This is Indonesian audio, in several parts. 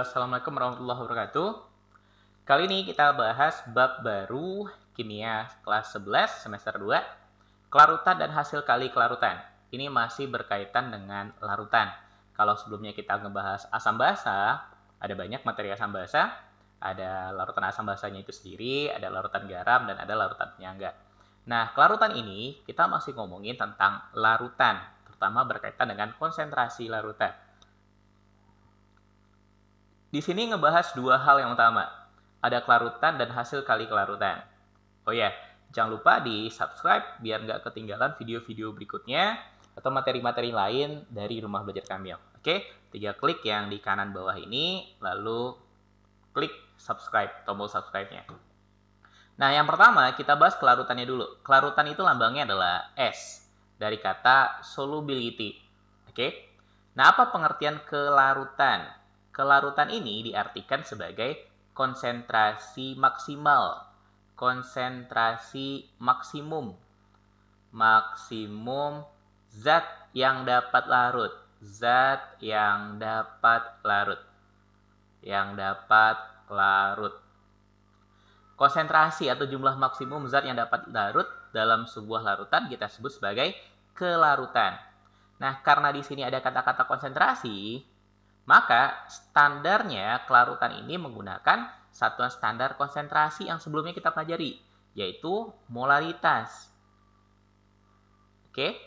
Assalamualaikum warahmatullahi wabarakatuh. Kali ini kita bahas bab baru kimia kelas 11 semester 2, kelarutan dan hasil kali kelarutan. Ini masih berkaitan dengan larutan. Kalau sebelumnya kita ngebahas asam basa, ada banyak materi asam basa, ada larutan asam basanya itu sendiri, ada larutan garam dan ada larutan penyangga. Nah, kelarutan ini kita masih ngomongin tentang larutan, terutama berkaitan dengan konsentrasi larutan. Di sini ngebahas dua hal yang utama. Ada kelarutan dan hasil kali kelarutan. Oh ya, jangan lupa di subscribe biar nggak ketinggalan video-video berikutnya atau materi-materi lain dari Rumah Belajar Kamil. Oke, tiga klik yang di kanan bawah ini, lalu klik subscribe, tombol subscribe-nya. Nah, yang pertama kita bahas kelarutannya dulu. Kelarutan itu lambangnya adalah S dari kata solubility. Oke. Nah, apa pengertian kelarutan? Kelarutan ini diartikan sebagai konsentrasi maksimal, konsentrasi maksimum, maksimum zat yang dapat larut, zat yang dapat larut, yang dapat larut. Konsentrasi atau jumlah maksimum zat yang dapat larut dalam sebuah larutan kita sebut sebagai kelarutan. Nah, karena di sini ada kata-kata konsentrasi, maka standarnya kelarutan ini menggunakan satuan standar konsentrasi yang sebelumnya kita pelajari, yaitu molaritas. Oke.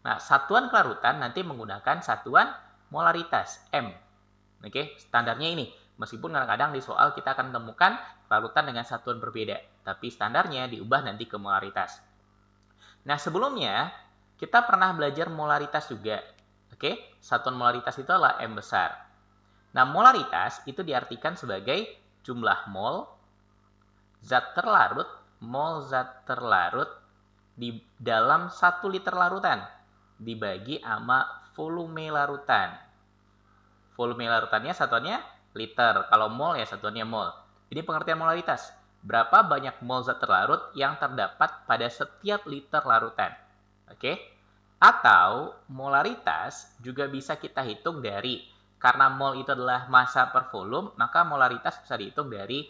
Nah, satuan kelarutan nanti menggunakan satuan molaritas M. Oke, standarnya ini. Meskipun kadang-kadang di soal kita akan temukan kelarutan dengan satuan berbeda, tapi standarnya diubah nanti ke molaritas. Nah, sebelumnya kita pernah belajar molaritas juga. Oke, satuan molaritas itu adalah M besar. Nah, molaritas itu diartikan sebagai jumlah mol zat terlarut, mol zat terlarut di dalam 1 liter larutan dibagi sama volume larutan. Volume larutannya satuannya liter, kalau mol ya satuannya mol. Ini pengertian molaritas. Berapa banyak mol zat terlarut yang terdapat pada setiap liter larutan? Oke. Atau molaritas juga bisa kita hitung dari karena mol itu adalah massa per volume, maka molaritas bisa dihitung dari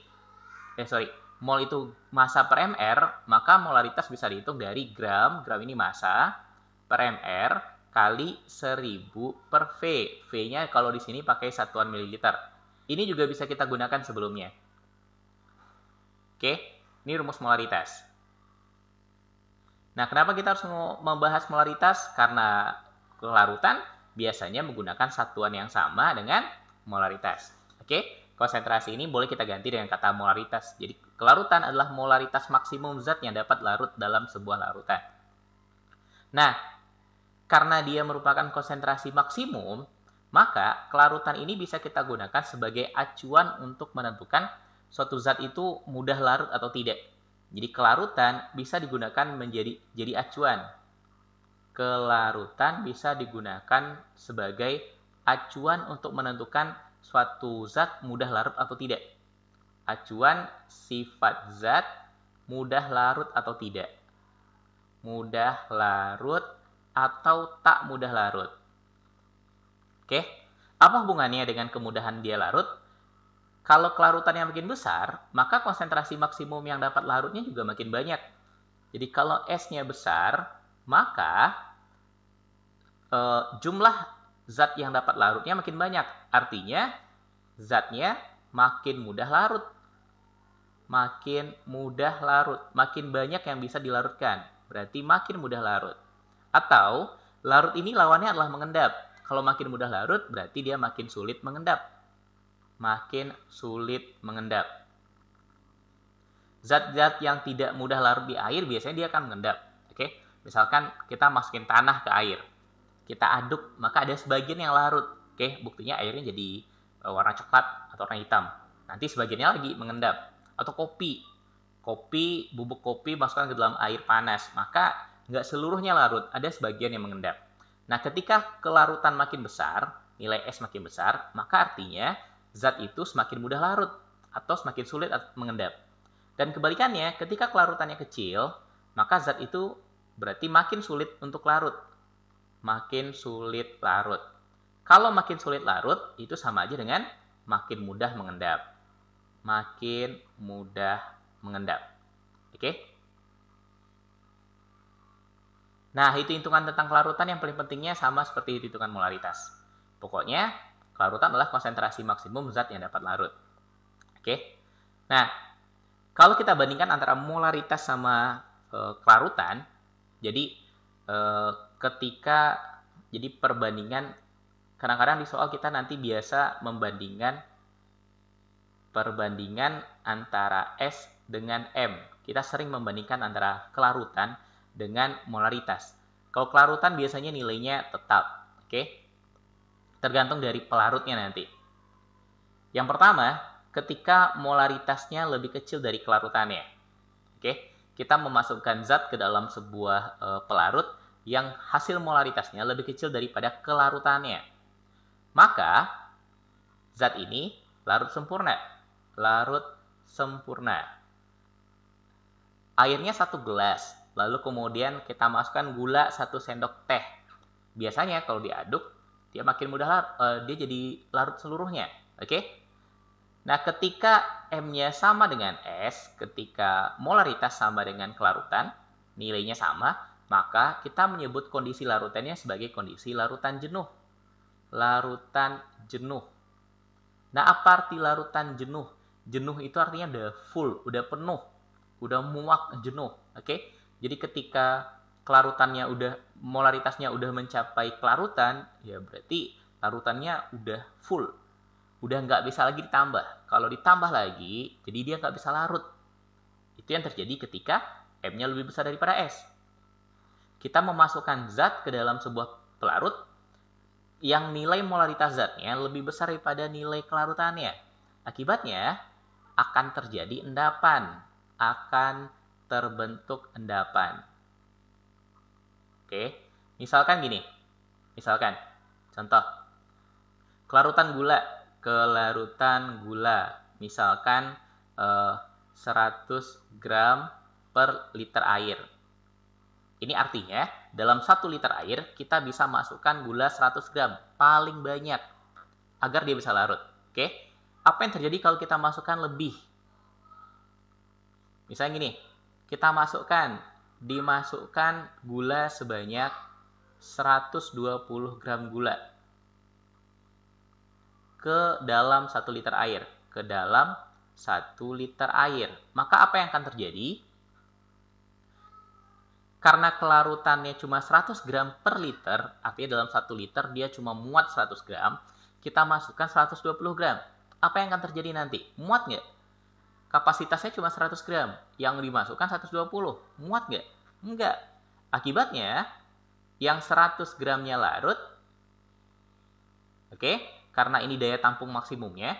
eh sorry, mol itu massa per mr, maka molaritas bisa dihitung dari gram, gram ini massa per mr kali 1000 per V. V-nya kalau di sini pakai satuan mililiter. Ini juga bisa kita gunakan sebelumnya. Oke, ini rumus molaritas. Nah, kenapa kita harus membahas molaritas? Karena kelarutan biasanya menggunakan satuan yang sama dengan molaritas. Oke, konsentrasi ini boleh kita ganti dengan kata molaritas. Jadi, kelarutan adalah molaritas maksimum zat yang dapat larut dalam sebuah larutan. Nah, karena dia merupakan konsentrasi maksimum, maka kelarutan ini bisa kita gunakan sebagai acuan untuk menentukan suatu zat itu mudah larut atau tidak. Jadi kelarutan bisa digunakan menjadi jadi acuan. Kelarutan bisa digunakan sebagai acuan untuk menentukan suatu zat mudah larut atau tidak. Acuan sifat zat mudah larut atau tidak. Mudah larut atau tak mudah larut. Oke, apa hubungannya dengan kemudahan dia larut? Kalau kelarutannya makin besar, maka konsentrasi maksimum yang dapat larutnya juga makin banyak. Jadi kalau S-nya besar, maka e, jumlah zat yang dapat larutnya makin banyak. Artinya zatnya makin mudah larut. Makin mudah larut, makin banyak yang bisa dilarutkan. Berarti makin mudah larut. Atau larut ini lawannya adalah mengendap. Kalau makin mudah larut, berarti dia makin sulit mengendap makin sulit mengendap. Zat-zat yang tidak mudah larut di air biasanya dia akan mengendap. Oke, misalkan kita masukin tanah ke air, kita aduk, maka ada sebagian yang larut. Oke, buktinya airnya jadi e, warna coklat atau warna hitam. Nanti sebagiannya lagi mengendap. Atau kopi, kopi bubuk kopi masukkan ke dalam air panas, maka nggak seluruhnya larut, ada sebagian yang mengendap. Nah, ketika kelarutan makin besar, nilai S makin besar, maka artinya zat itu semakin mudah larut atau semakin sulit mengendap. Dan kebalikannya, ketika kelarutannya kecil, maka zat itu berarti makin sulit untuk larut. Makin sulit larut. Kalau makin sulit larut, itu sama aja dengan makin mudah mengendap. Makin mudah mengendap. Oke? Nah, itu hitungan tentang kelarutan yang paling pentingnya sama seperti hitungan molaritas. Pokoknya, Larutan adalah konsentrasi maksimum zat yang dapat larut. Oke. Nah, kalau kita bandingkan antara molaritas sama e, kelarutan, jadi e, ketika jadi perbandingan kadang-kadang di soal kita nanti biasa membandingkan perbandingan antara S dengan M. Kita sering membandingkan antara kelarutan dengan molaritas. Kalau kelarutan biasanya nilainya tetap, oke? Okay? tergantung dari pelarutnya nanti. Yang pertama, ketika molaritasnya lebih kecil dari kelarutannya. Oke, kita memasukkan zat ke dalam sebuah e, pelarut yang hasil molaritasnya lebih kecil daripada kelarutannya. Maka zat ini larut sempurna. Larut sempurna. Airnya satu gelas, lalu kemudian kita masukkan gula satu sendok teh. Biasanya kalau diaduk dia makin mudah uh, dia jadi larut seluruhnya. Oke? Okay? Nah, ketika M-nya sama dengan S, ketika molaritas sama dengan kelarutan, nilainya sama, maka kita menyebut kondisi larutannya sebagai kondisi larutan jenuh. Larutan jenuh. Nah, apa arti larutan jenuh? Jenuh itu artinya udah full, udah penuh, udah muak jenuh. Oke? Okay? Jadi ketika kelarutannya udah molaritasnya udah mencapai kelarutan, ya berarti larutannya udah full. Udah nggak bisa lagi ditambah. Kalau ditambah lagi, jadi dia nggak bisa larut. Itu yang terjadi ketika M-nya lebih besar daripada S. Kita memasukkan zat ke dalam sebuah pelarut yang nilai molaritas zatnya lebih besar daripada nilai kelarutannya. Akibatnya akan terjadi endapan, akan terbentuk endapan. Oke. Misalkan gini. Misalkan contoh kelarutan gula, kelarutan gula misalkan eh, 100 gram per liter air. Ini artinya dalam 1 liter air kita bisa masukkan gula 100 gram paling banyak agar dia bisa larut. Oke. Apa yang terjadi kalau kita masukkan lebih? Misalnya gini, kita masukkan dimasukkan gula sebanyak 120 gram gula ke dalam 1 liter air, ke dalam 1 liter air. Maka apa yang akan terjadi? Karena kelarutannya cuma 100 gram per liter, artinya dalam 1 liter dia cuma muat 100 gram, kita masukkan 120 gram. Apa yang akan terjadi nanti? Muat nggak? kapasitasnya cuma 100 gram, yang dimasukkan 120, muat nggak? Nggak. Akibatnya, yang 100 gramnya larut, oke, okay, karena ini daya tampung maksimumnya,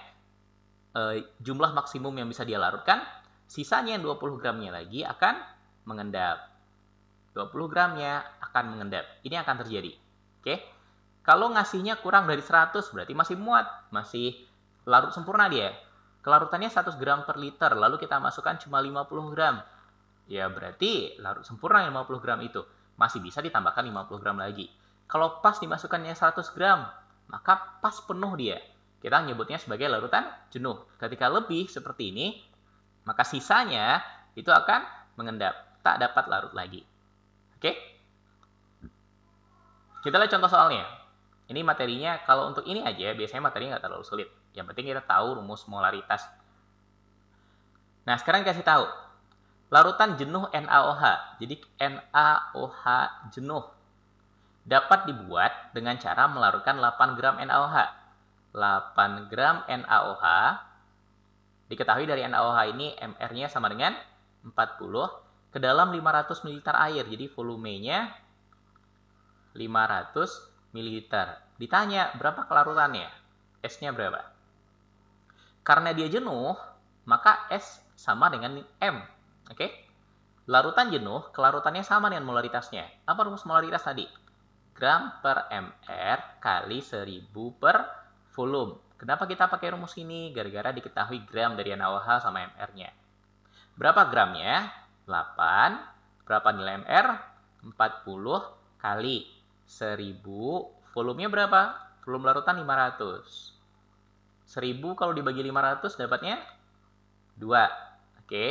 e, jumlah maksimum yang bisa dia larutkan, sisanya yang 20 gramnya lagi akan mengendap. 20 gramnya akan mengendap. Ini akan terjadi. Oke. Okay? Kalau ngasihnya kurang dari 100 berarti masih muat, masih larut sempurna dia. Kelarutannya 100 gram per liter, lalu kita masukkan cuma 50 gram. Ya berarti larut sempurna 50 gram itu. Masih bisa ditambahkan 50 gram lagi. Kalau pas dimasukkannya 100 gram, maka pas penuh dia. Kita nyebutnya sebagai larutan jenuh. Ketika lebih seperti ini, maka sisanya itu akan mengendap, tak dapat larut lagi. Oke? Kita lihat contoh soalnya. Ini materinya, kalau untuk ini aja, biasanya materinya nggak terlalu sulit. Yang penting kita tahu rumus molaritas. Nah, sekarang kasih tahu. Larutan jenuh NaOH. Jadi NaOH jenuh dapat dibuat dengan cara melarutkan 8 gram NaOH. 8 gram NaOH diketahui dari NaOH ini MR-nya sama dengan 40 ke dalam 500 ml air. Jadi volumenya 500 ml. Ditanya berapa kelarutannya? S-nya berapa? Karena dia jenuh, maka S sama dengan M. Oke? Okay? Larutan jenuh, kelarutannya sama dengan molaritasnya. Apa rumus molaritas tadi? Gram per MR kali 1000 per volume. Kenapa kita pakai rumus ini? Gara-gara diketahui gram dari NaOH sama MR-nya. Berapa gramnya? 8. Berapa nilai MR? 40 kali 1000. Volumenya berapa? Volume larutan 500. 1000 kalau dibagi 500 dapatnya 2. Oke. Okay.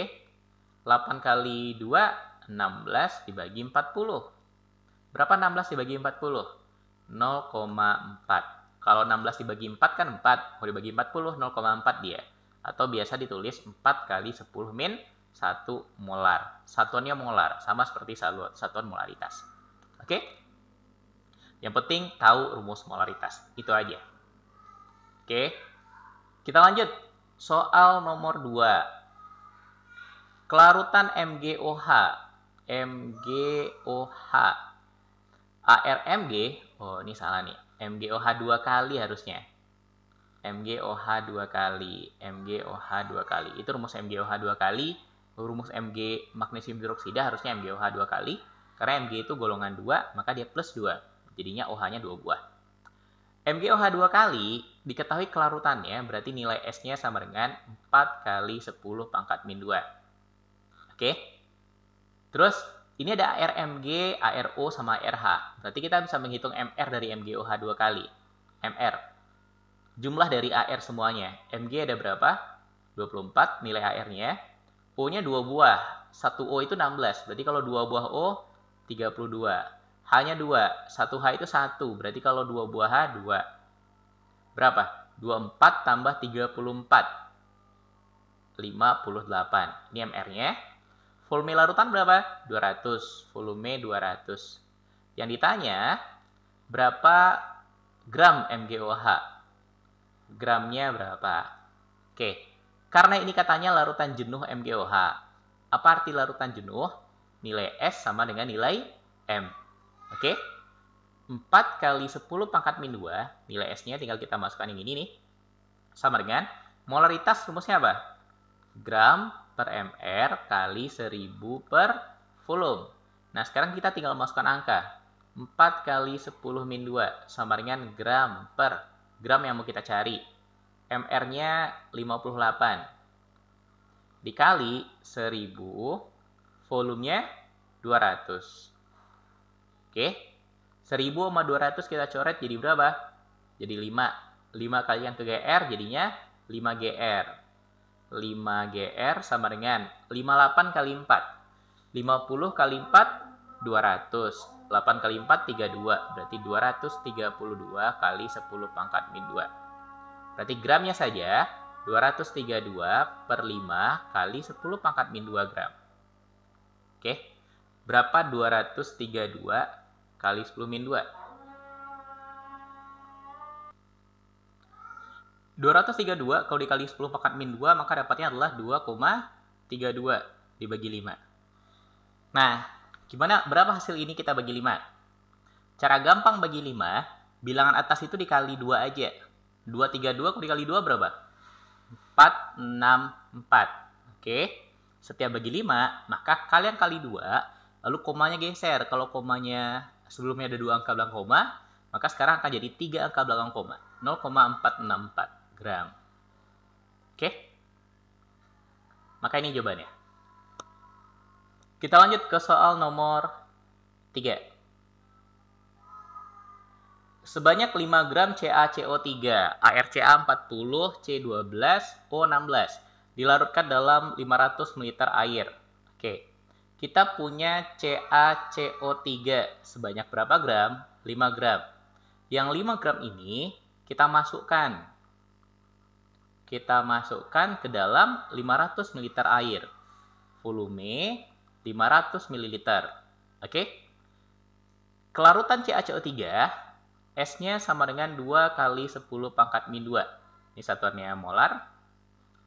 8 kali 2, 16 dibagi 40. Berapa 16 dibagi 40? 0,4. Kalau 16 dibagi 4 kan 4. Kalau dibagi 40, 0,4 dia. Atau biasa ditulis 4 kali 10 min 1 molar. Satuannya molar, sama seperti satuan molaritas. Oke? Okay? Yang penting tahu rumus molaritas. Itu aja. Oke? Okay? Kita lanjut. Soal nomor 2. Kelarutan MgOH. MgOH. ARMG. Oh, ini salah nih. MgOH 2 kali harusnya. MgOH 2 kali. MgOH 2 kali. Itu rumus MgOH 2 kali. Rumus Mg magnesium hidroksida harusnya MgOH 2 kali. Karena Mg itu golongan 2, maka dia plus 2. Jadinya OH-nya 2 buah. MgOH 2 kali diketahui kelarutannya berarti nilai S-nya sama dengan 4 kali 10 pangkat min 2. Oke? Terus ini ada ARMG, ARO, sama RH. Berarti kita bisa menghitung MR dari MgOH 2 kali. MR. Jumlah dari AR semuanya. Mg ada berapa? 24 nilai AR-nya. O-nya 2 buah. 1 O itu 16. Berarti kalau 2 buah O, 32. H-nya 2. 1H itu 1. Berarti kalau 2 buah H, 2. Berapa? 24 tambah 34. 58. Ini MR-nya. Volume larutan berapa? 200. Volume 200. Yang ditanya, berapa gram MgOH? Gramnya berapa? Oke, karena ini katanya larutan jenuh MgOH. Apa arti larutan jenuh? Nilai S sama dengan nilai M. Oke? 4 kali 10 pangkat min 2, nilai S-nya tinggal kita masukkan yang ini nih. Sama dengan molaritas rumusnya apa? Gram per mr kali 1000 per volume. Nah, sekarang kita tinggal masukkan angka. 4 kali 10 min 2 sama dengan gram per gram yang mau kita cari. MR-nya 58. Dikali 1000, volumenya 200. Oke. 1000 sama 200 kita coret jadi berapa? Jadi 5. 5 kali yang ke GR jadinya 5GR. 5GR sama dengan 58 kali 4. 50 kali 4, 200. 8 kali 4, 32. Berarti 232 kali 10 pangkat min 2. Berarti gramnya saja 232 per 5 kali 10 pangkat min 2 gram. Oke, berapa 232 kali 10 min 2. 232 kalau dikali 10 pangkat min 2 maka dapatnya adalah 2,32 dibagi 5. Nah, gimana berapa hasil ini kita bagi 5? Cara gampang bagi 5, bilangan atas itu dikali 2 aja. 232 kalau dikali 2 berapa? 4, 6, 4. Oke, setiap bagi 5, maka kalian kali 2, lalu komanya geser. Kalau komanya sebelumnya ada dua angka belakang koma, maka sekarang akan jadi tiga angka belakang koma, 0,464 gram. Oke? Maka ini jawabannya. Kita lanjut ke soal nomor 3. Sebanyak 5 gram CaCO3, ARCA 40, C12, O16 dilarutkan dalam 500 ml air. Oke, kita punya CaCO3 sebanyak berapa gram? 5 gram. Yang 5 gram ini kita masukkan. Kita masukkan ke dalam 500 ml air. Volume 500 ml. Oke? Kelarutan CaCO3 S-nya sama dengan 2 kali 10 pangkat min 2. Ini satuannya molar.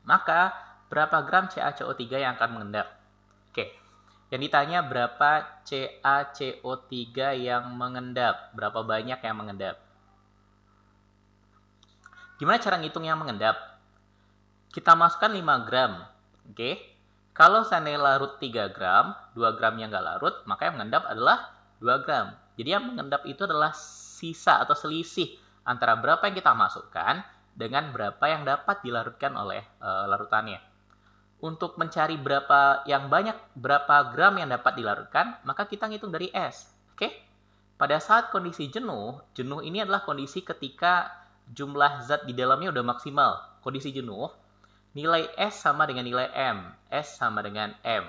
Maka, berapa gram CaCO3 yang akan mengendap? Oke, yang ditanya berapa CaCO3 yang mengendap, berapa banyak yang mengendap. Gimana cara ngitung yang mengendap? Kita masukkan 5 gram, oke? Okay? Kalau seandainya larut 3 gram, 2 gram yang nggak larut, maka yang mengendap adalah 2 gram. Jadi yang mengendap itu adalah sisa atau selisih antara berapa yang kita masukkan dengan berapa yang dapat dilarutkan oleh e, larutannya untuk mencari berapa yang banyak berapa gram yang dapat dilarutkan, maka kita ngitung dari S. Oke? Pada saat kondisi jenuh, jenuh ini adalah kondisi ketika jumlah zat di dalamnya udah maksimal. Kondisi jenuh, nilai S sama dengan nilai M. S sama dengan M.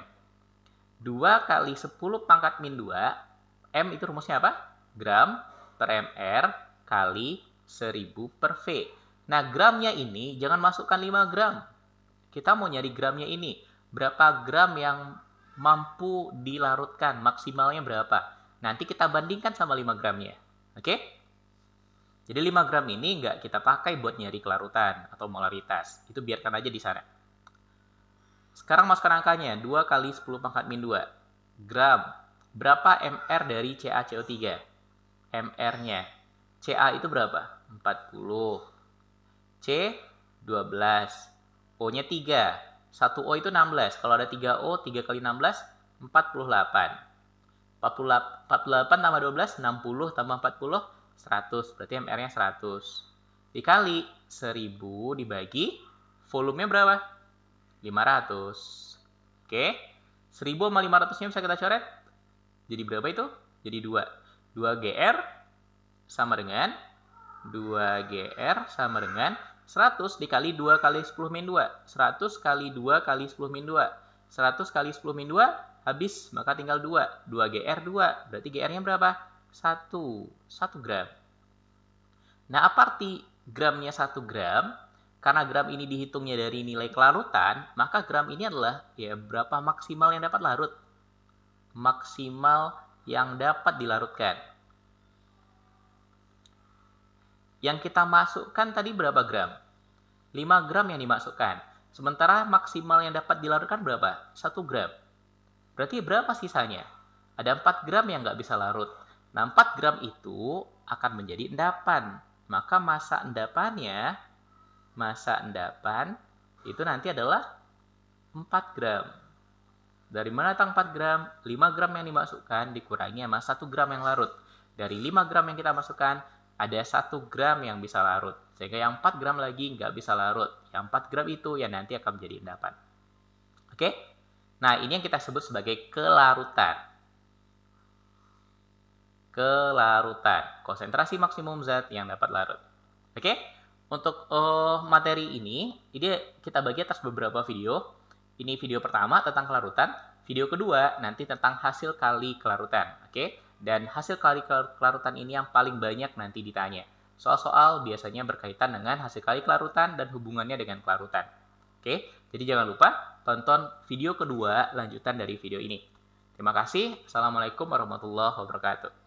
2 kali 10 pangkat min 2, M itu rumusnya apa? Gram per MR kali 1000 per V. Nah, gramnya ini jangan masukkan 5 gram, kita mau nyari gramnya ini. Berapa gram yang mampu dilarutkan, maksimalnya berapa. Nanti kita bandingkan sama 5 gramnya. Oke? Jadi 5 gram ini nggak kita pakai buat nyari kelarutan atau molaritas. Itu biarkan aja di sana. Sekarang masukkan angkanya, 2 kali 10 pangkat min 2. Gram. Berapa MR dari CaCO3? MR-nya. Ca itu berapa? 40. C 12. O-nya 3. 1 O itu 16. Kalau ada 3 O, 3 kali 16, 48. 48, 48 tambah 12, 60 tambah 40, 100. Berarti MR-nya 100. Dikali 1000 dibagi, volumenya berapa? 500. Oke. 1000 sama 500-nya bisa kita coret. Jadi berapa itu? Jadi 2. 2 GR sama dengan 2 GR sama dengan 100 dikali 2 kali 10 min 2. 100 kali 2 kali 10 min 2. 100 kali 10 min 2 habis, maka tinggal 2. 2 GR 2, berarti GR-nya berapa? 1. 1 gram. Nah, apa arti gramnya 1 gram? Karena gram ini dihitungnya dari nilai kelarutan, maka gram ini adalah ya berapa maksimal yang dapat larut. Maksimal yang dapat dilarutkan. Yang kita masukkan tadi berapa gram? 5 gram yang dimasukkan. Sementara maksimal yang dapat dilarutkan berapa? 1 gram. Berarti berapa sisanya? Ada 4 gram yang nggak bisa larut. Nah, 4 gram itu akan menjadi endapan. Maka masa endapannya, masa endapan itu nanti adalah 4 gram. Dari mana datang 4 gram? 5 gram yang dimasukkan dikurangi sama 1 gram yang larut. Dari 5 gram yang kita masukkan, ada satu gram yang bisa larut. Sehingga yang 4 gram lagi nggak bisa larut. Yang 4 gram itu yang nanti akan menjadi endapan. Oke? Nah, ini yang kita sebut sebagai kelarutan. Kelarutan. Konsentrasi maksimum zat yang dapat larut. Oke? Untuk uh, materi ini, ini kita bagi atas beberapa video. Ini video pertama tentang kelarutan. Video kedua nanti tentang hasil kali kelarutan. Oke? Dan hasil kali kelarutan ini yang paling banyak nanti ditanya. Soal-soal biasanya berkaitan dengan hasil kali kelarutan dan hubungannya dengan kelarutan. Oke, jadi jangan lupa tonton video kedua lanjutan dari video ini. Terima kasih. Assalamualaikum warahmatullahi wabarakatuh.